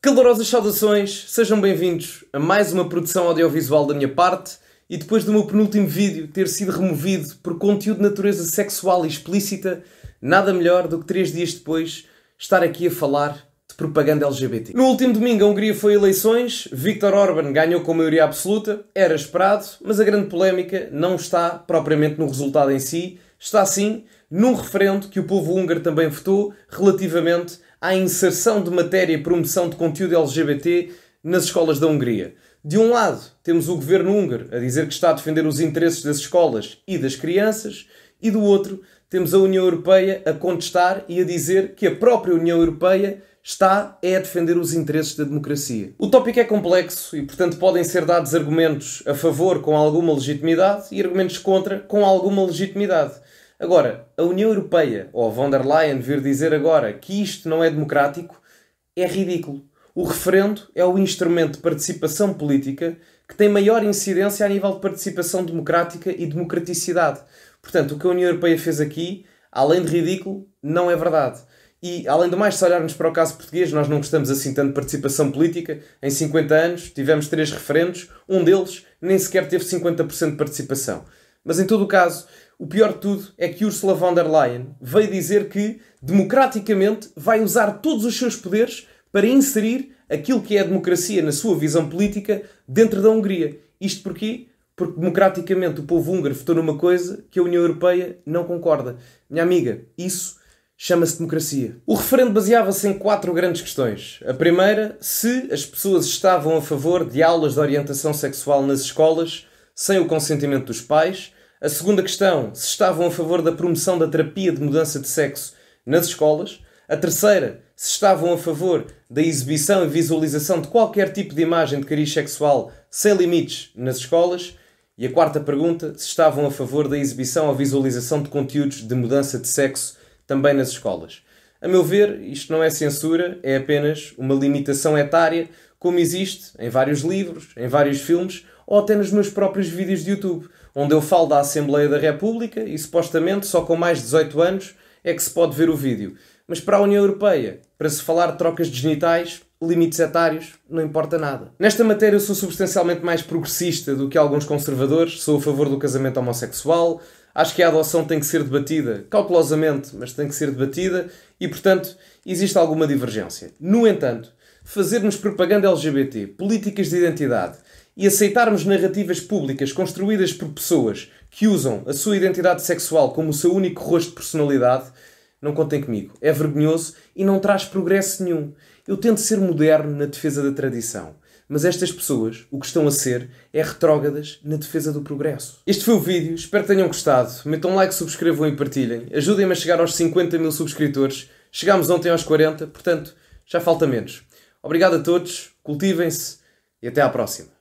Calorosas saudações, sejam bem-vindos a mais uma produção audiovisual da minha parte e depois do meu penúltimo vídeo ter sido removido por conteúdo de natureza sexual e explícita, nada melhor do que três dias depois estar aqui a falar de propaganda LGBT. No último domingo, a Hungria foi a eleições, Viktor Orban ganhou com maioria absoluta, era esperado, mas a grande polémica não está propriamente no resultado em si, está sim num referendo que o povo húngaro também votou relativamente à inserção de matéria e promoção de conteúdo LGBT nas escolas da Hungria. De um lado, temos o governo húngaro a dizer que está a defender os interesses das escolas e das crianças, e do outro, temos a União Europeia a contestar e a dizer que a própria União Europeia está é a defender os interesses da democracia. O tópico é complexo e, portanto, podem ser dados argumentos a favor com alguma legitimidade e argumentos contra com alguma legitimidade. Agora, a União Europeia, ou a von der Leyen, vir dizer agora que isto não é democrático, é ridículo. O referendo é o instrumento de participação política que tem maior incidência a nível de participação democrática e democraticidade. Portanto, o que a União Europeia fez aqui, além de ridículo, não é verdade. E, além do mais, se olharmos para o caso português, nós não gostamos assim tanto de participação política. Em 50 anos tivemos três referendos, um deles nem sequer teve 50% de participação. Mas em todo o caso, o pior de tudo é que Ursula von der Leyen veio dizer que, democraticamente, vai usar todos os seus poderes para inserir aquilo que é a democracia na sua visão política dentro da Hungria. Isto porquê? Porque democraticamente o povo húngaro votou numa coisa que a União Europeia não concorda. Minha amiga, isso chama-se democracia. O referendo baseava-se em quatro grandes questões. A primeira, se as pessoas estavam a favor de aulas de orientação sexual nas escolas sem o consentimento dos pais a segunda questão, se estavam a favor da promoção da terapia de mudança de sexo nas escolas. A terceira, se estavam a favor da exibição e visualização de qualquer tipo de imagem de cariz sexual sem limites nas escolas. E a quarta pergunta, se estavam a favor da exibição ou visualização de conteúdos de mudança de sexo também nas escolas. A meu ver, isto não é censura, é apenas uma limitação etária, como existe em vários livros, em vários filmes ou até nos meus próprios vídeos de YouTube onde eu falo da Assembleia da República e supostamente só com mais de 18 anos é que se pode ver o vídeo. Mas para a União Europeia, para se falar de trocas de genitais, limites etários, não importa nada. Nesta matéria eu sou substancialmente mais progressista do que alguns conservadores, sou a favor do casamento homossexual, acho que a adoção tem que ser debatida, cautelosamente, mas tem que ser debatida e, portanto, existe alguma divergência. No entanto, fazermos propaganda LGBT, políticas de identidade, e aceitarmos narrativas públicas construídas por pessoas que usam a sua identidade sexual como o seu único rosto de personalidade, não contem comigo. É vergonhoso e não traz progresso nenhum. Eu tento ser moderno na defesa da tradição, mas estas pessoas, o que estão a ser, é retrógradas na defesa do progresso. Este foi o vídeo, espero que tenham gostado. Metam like, subscrevam e partilhem. Ajudem-me a chegar aos 50 mil subscritores. Chegámos ontem aos 40, portanto, já falta menos. Obrigado a todos, cultivem-se e até à próxima.